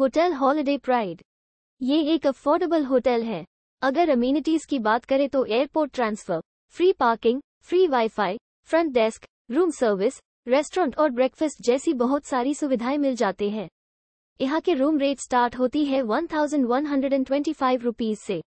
hotel holiday pride ये एक affordable hotel है अगर अम्यूनिटीज की बात करें तो airport transfer free parking free wifi front desk room service restaurant और ब्रेकफास्ट जैसी बहुत सारी सुविधाएं मिल जाती हैं यहाँ के रूम रेट स्टार्ट होती है one thousand one hundred and twenty five rupees से